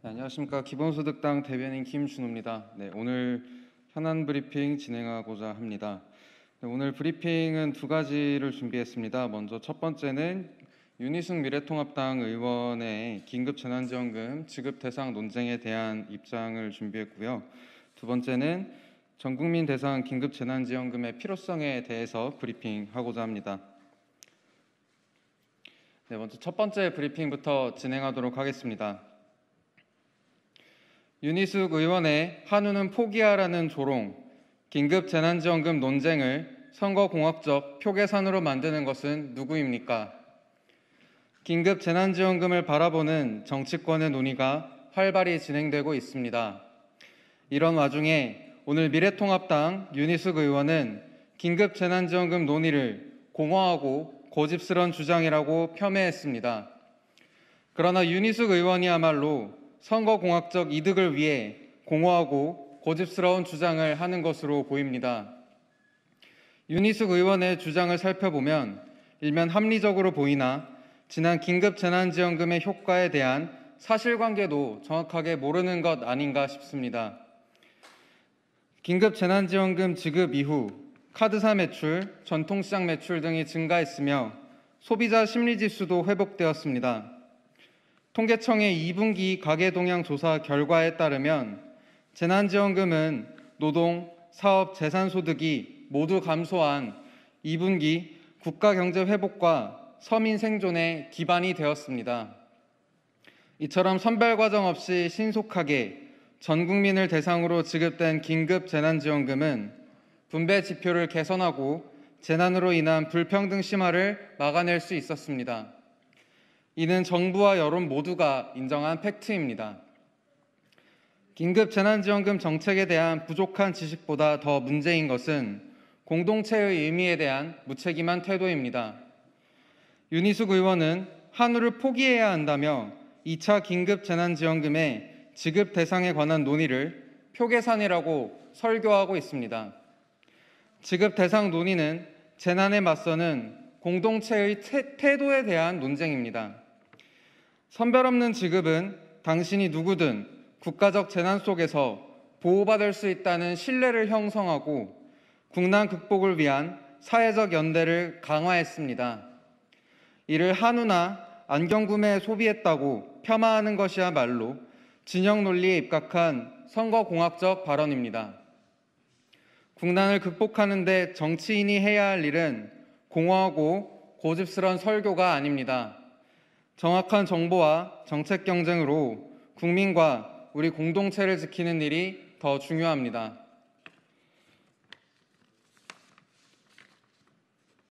네, 안녕하십니까 기본소득당 대변인 김준호입니다. 네, 오늘 현안 브리핑 진행하고자 합니다. 네, 오늘 브리핑은 두 가지를 준비했습니다. 먼저 첫 번째는 윤희숙 미래통합당 의원의 긴급 재난지원금 지급 대상 논쟁에 대한 입장을 준비했고요. 두 번째는 전국민 대상 긴급 재난지원금의 필요성에 대해서 브리핑하고자 합니다. 네, 먼저 첫 번째 브리핑부터 진행하도록 하겠습니다. 윤희숙 의원의 한우는 포기하라는 조롱, 긴급 재난지원금 논쟁을 선거공학적 표계산으로 만드는 것은 누구입니까? 긴급 재난지원금을 바라보는 정치권의 논의가 활발히 진행되고 있습니다. 이런 와중에 오늘 미래통합당 윤희숙 의원은 긴급 재난지원금 논의를 공허하고 고집스런 주장이라고 폄훼했습니다. 그러나 윤희숙 의원이야말로 선거공학적 이득을 위해 공허하고 고집스러운 주장을 하는 것으로 보입니다. 윤희숙 의원의 주장을 살펴보면 일면 합리적으로 보이나 지난 긴급 재난지원금의 효과에 대한 사실관계도 정확하게 모르는 것 아닌가 싶습니다. 긴급 재난지원금 지급 이후 카드사 매출, 전통시장 매출 등이 증가했으며 소비자 심리지수도 회복되었습니다. 통계청의 2분기 가계동향 조사 결과에 따르면 재난지원금은 노동, 사업, 재산소득이 모두 감소한 2분기 국가경제 회복과 서민 생존의 기반이 되었습니다. 이처럼 선별 과정 없이 신속하게 전 국민을 대상으로 지급된 긴급 재난지원금은 분배 지표를 개선하고 재난으로 인한 불평등 심화를 막아낼 수 있었습니다. 이는 정부와 여론 모두가 인정한 팩트입니다. 긴급 재난지원금 정책에 대한 부족한 지식보다 더 문제인 것은 공동체의 의미에 대한 무책임한 태도입니다. 윤희숙 의원은 한우를 포기해야 한다며 2차 긴급 재난지원금의 지급 대상에 관한 논의를 표계산이라고 설교하고 있습니다. 지급 대상 논의는 재난에 맞서는 공동체의 태, 태도에 대한 논쟁입니다. 선별 없는 지급은 당신이 누구든 국가적 재난 속에서 보호받을 수 있다는 신뢰를 형성하고 국난 극복을 위한 사회적 연대를 강화했습니다. 이를 한우나 안경 구매에 소비했다고 폄하하는 것이야말로 진영 논리에 입각한 선거공학적 발언입니다. 국난을 극복하는데 정치인이 해야 할 일은 공허하고 고집스런 설교가 아닙니다. 정확한 정보와 정책 경쟁으로 국민과 우리 공동체를 지키는 일이 더 중요합니다.